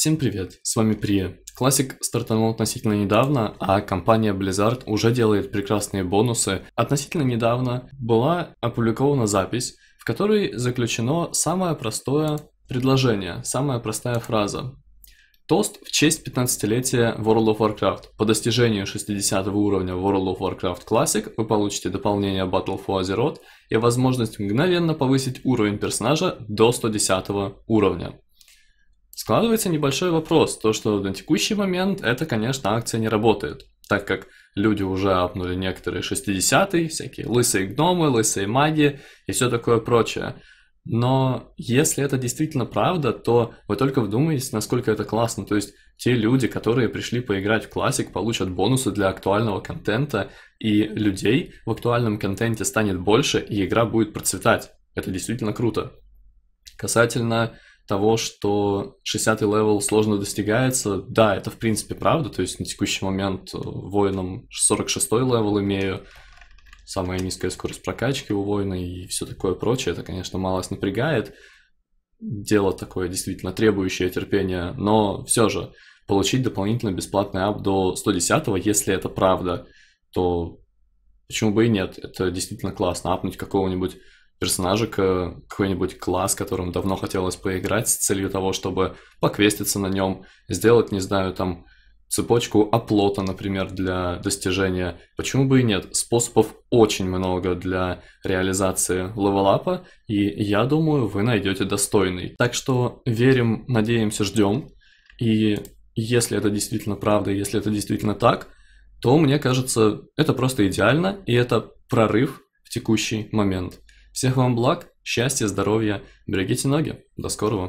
Всем привет, с вами Прия. Classic стартанул относительно недавно, а компания Blizzard уже делает прекрасные бонусы. Относительно недавно была опубликована запись, в которой заключено самое простое предложение, самая простая фраза. Тост в честь 15-летия World of Warcraft. По достижению 60 уровня World of Warcraft Classic вы получите дополнение Battle for Azeroth и возможность мгновенно повысить уровень персонажа до 110 уровня складывается небольшой вопрос, то что на текущий момент это, конечно, акция не работает, так как люди уже апнули некоторые 60-е, всякие лысые гномы, лысые маги и все такое прочее. Но если это действительно правда, то вы только вдумайтесь, насколько это классно. То есть те люди, которые пришли поиграть в классик, получат бонусы для актуального контента, и людей в актуальном контенте станет больше, и игра будет процветать. Это действительно круто. Касательно того, что 60-й левел сложно достигается, да, это в принципе правда, то есть на текущий момент э, воином 46-й левел имею, самая низкая скорость прокачки у воина и все такое прочее, это, конечно, малость напрягает, дело такое действительно требующее терпения, но все же получить дополнительно бесплатный ап до 110-го, если это правда, то почему бы и нет, это действительно классно, апнуть какого-нибудь персонажика, э, какой-нибудь класс, которым давно хотелось поиграть с целью того, чтобы поквеститься на нем, сделать, не знаю, там, цепочку оплота, например, для достижения. Почему бы и нет? Способов очень много для реализации левелапа, и я думаю, вы найдете достойный. Так что верим, надеемся, ждем. И если это действительно правда, если это действительно так, то мне кажется, это просто идеально, и это прорыв в текущий момент. Всех вам благ, счастья, здоровья, берегите ноги. До скорого.